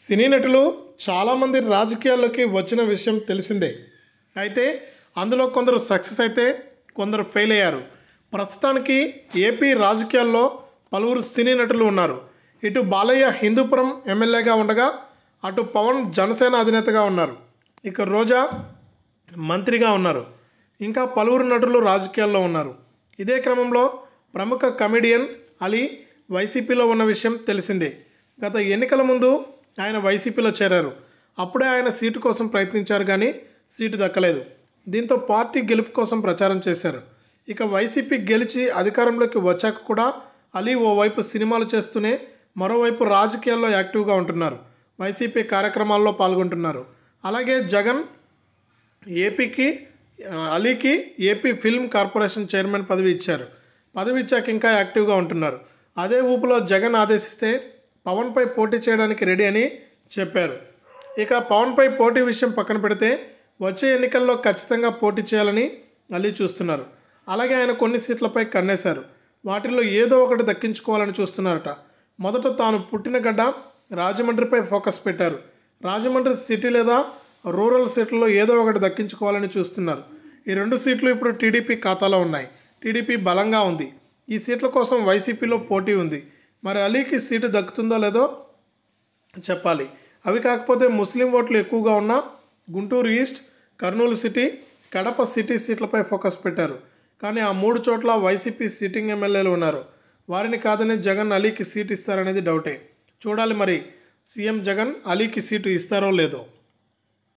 సినీ నటులు చాలామంది రాజకీయాల్లోకి వచ్చిన విషయం తెలిసిందే అయితే అందులో కొందరు సక్సెస్ అయితే కొందరు ఫెయిల్ అయ్యారు ప్రస్తుతానికి ఏపీ రాజకీయాల్లో పలువురు సినీ నటులు ఉన్నారు ఇటు బాలయ్య హిందూపురం ఎమ్మెల్యేగా ఉండగా అటు పవన్ జనసేన అధినేతగా ఉన్నారు ఇక రోజా మంత్రిగా ఉన్నారు ఇంకా పలువురు నటులు రాజకీయాల్లో ఉన్నారు ఇదే క్రమంలో ప్రముఖ కమెడియన్ అలీ వైసీపీలో ఉన్న విషయం తెలిసిందే గత ఎన్నికల ముందు ఆయన వైసీపీలో చేరారు అప్పుడే ఆయన సీటు కోసం ప్రయత్నించారు కానీ సీటు దక్కలేదు దీంతో పార్టీ గెలుపు కోసం ప్రచారం చేశారు ఇక వైసీపీ గెలిచి అధికారంలోకి వచ్చాక కూడా అలీ ఓవైపు సినిమాలు చేస్తూనే మరోవైపు రాజకీయాల్లో యాక్టివ్గా ఉంటున్నారు వైసీపీ కార్యక్రమాల్లో పాల్గొంటున్నారు అలాగే జగన్ ఏపీకి అలీకి ఏపీ ఫిల్మ్ కార్పొరేషన్ చైర్మన్ పదవి ఇచ్చారు పదవి ఇచ్చాక ఇంకా యాక్టివ్గా ఉంటున్నారు అదే ఊపులో జగన్ ఆదేశిస్తే పవన్పై పోటీ చేయడానికి రెడీ అని చెప్పారు ఇక పవన్పై పోటీ విషయం పక్కన పెడితే వచ్చే ఎన్నికల్లో ఖచ్చితంగా పోటీ చేయాలని మళ్ళీ చూస్తున్నారు అలాగే ఆయన కొన్ని సీట్లపై కన్నేశారు వాటిల్లో ఏదో ఒకటి దక్కించుకోవాలని చూస్తున్నారట మొదట తాను పుట్టిన గడ్డ రాజమండ్రిపై ఫోకస్ పెట్టారు రాజమండ్రి సిటీ లేదా రూరల్ సీట్లలో ఏదో ఒకటి దక్కించుకోవాలని చూస్తున్నారు ఈ రెండు సీట్లు ఇప్పుడు టీడీపీ ఖాతాలో ఉన్నాయి టీడీపీ బలంగా ఉంది ఈ సీట్ల కోసం వైసీపీలో పోటీ ఉంది మరి అలీకి సీటు దక్కుతుందో లేదో చెప్పాలి అవి కాకపోతే ముస్లిం ఓట్లు ఎక్కువగా ఉన్న Guntur east Kurnool city Kadapa city సీట్లపై ఫోకస్ పెట్టారు కానీ ఆ మూడు చోట్ల వైసీపీ సిట్టింగ్ ఎమ్మెల్యేలు ఉన్నారు వారిని కాదని జగన్ అలీకి సీటు ఇస్తారనేది డౌటే చూడాలి మరి సీఎం జగన్ అలీకి సీటు ఇస్తారో లేదో